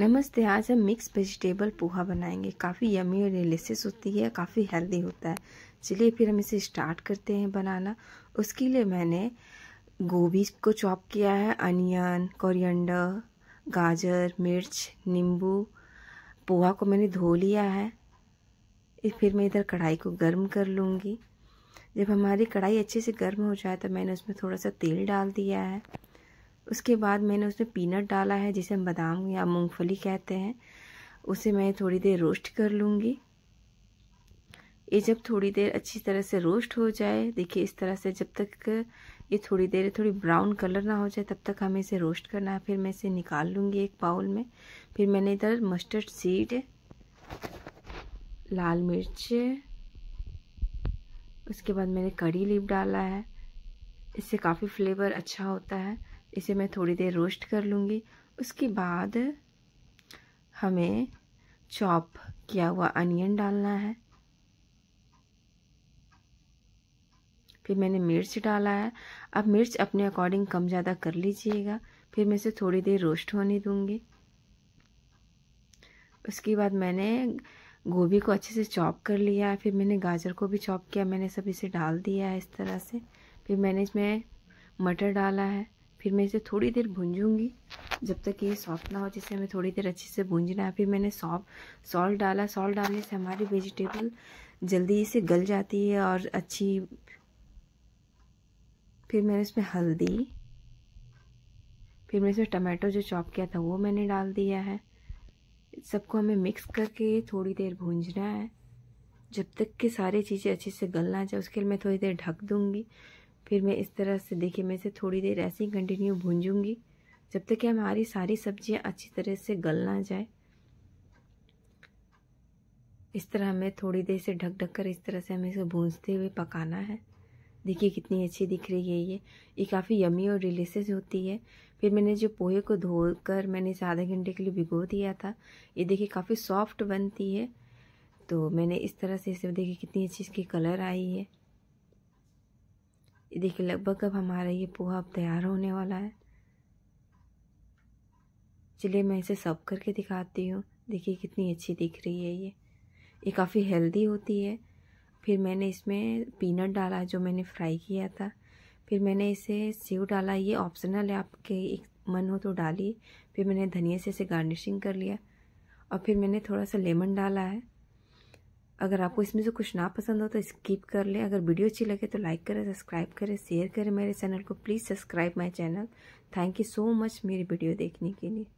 नमस्ते आज हम मिक्स वेजिटेबल पोहा बनाएंगे काफ़ी यमी और डिलिशियस होती है काफ़ी हेल्दी होता है चलिए फिर हम इसे स्टार्ट करते हैं बनाना उसके लिए मैंने गोभी को चॉप किया है अनियन कोरिएंडर गाजर मिर्च नींबू पोहा को मैंने धो लिया है फिर मैं इधर कढ़ाई को गर्म कर लूँगी जब हमारी कढ़ाई अच्छे से गर्म हो जाए तो मैंने उसमें थोड़ा सा तेल डाल दिया है उसके बाद मैंने उसमें पीनट डाला है जिसे हम बादाम या मूंगफली कहते हैं उसे मैं थोड़ी देर रोस्ट कर लूँगी ये जब थोड़ी देर अच्छी तरह से रोस्ट हो जाए देखिए इस तरह से जब तक ये थोड़ी देर थोड़ी ब्राउन कलर ना हो जाए तब तक हमें इसे रोस्ट करना है फिर मैं इसे निकाल लूँगी एक बाउल में फिर मैंने इधर मस्टर्ड सीड लाल मिर्च उसके बाद मैंने कड़ी लीप डाला है इससे काफ़ी फ्लेवर अच्छा होता है इसे मैं थोड़ी देर रोस्ट कर लूँगी उसके बाद हमें चॉप किया हुआ अनियन डालना है फिर मैंने मिर्च डाला है अब मिर्च अपने अकॉर्डिंग कम ज़्यादा कर लीजिएगा फिर मैं इसे थोड़ी देर रोस्ट होने दूँगी उसके बाद मैंने गोभी को अच्छे से चॉप कर लिया फिर मैंने गाजर को भी चॉप किया मैंने सब इसे डाल दिया है इस तरह से फिर मैंने इसमें मटर डाला है फिर मैं इसे थोड़ी देर भूंजूंगी जब तक ये सॉफ्ट ना हो जिसे हमें थोड़ी देर अच्छे से भूंजना है फिर मैंने सॉफ्ट सॉल्ट डाला सॉल्ट डालने से हमारी वेजिटेबल जल्दी से गल जाती है और अच्छी फिर मैंने इसमें हल्दी फिर मैंने इसमें टमाटो जो चॉप किया था वो मैंने डाल दिया है सबको हमें मिक्स करके थोड़ी देर भूंजना है जब तक कि सारी चीज़ें अच्छे से गल ना जाए उसके लिए मैं थोड़ी देर ढक दूँगी फिर मैं इस तरह से देखिए मैं इसे थोड़ी देर ऐसे ही कंटिन्यू भूंजूंगी जब तक कि हमारी सारी सब्जियां अच्छी तरह से गल ना जाए इस तरह हमें थोड़ी देर से ढक ढक कर इस तरह से हमें इसे भूंजते हुए पकाना है देखिए कितनी अच्छी दिख रही है ये ये काफ़ी यमी और डिलीशियस होती है फिर मैंने जो पोहे को धोकर मैंने इसे आधे घंटे के लिए भिगो दिया था ये देखिए काफ़ी सॉफ्ट बनती है तो मैंने इस तरह से इसे देखिए कितनी अच्छी इसकी कलर आई है ये देखिए लगभग अब हमारा ये पोहा अब तैयार होने वाला है चलिए मैं इसे सर्व करके दिखाती हूँ देखिए कितनी अच्छी दिख रही है ये ये काफ़ी हेल्दी होती है फिर मैंने इसमें पीनट डाला जो मैंने फ्राई किया था फिर मैंने इसे सेव डाला ये ऑप्शनल है आपके एक मन हो तो डालिए फिर मैंने धनिया से इसे गार्निशिंग कर लिया और फिर मैंने थोड़ा सा लेमन डाला है अगर आपको इसमें से कुछ ना पसंद हो तो स्किप कर लें अगर वीडियो अच्छी लगे तो लाइक करें सब्सक्राइब करें शेयर करें मेरे चैनल को please subscribe my channel thank you so much मेरी वीडियो देखने के लिए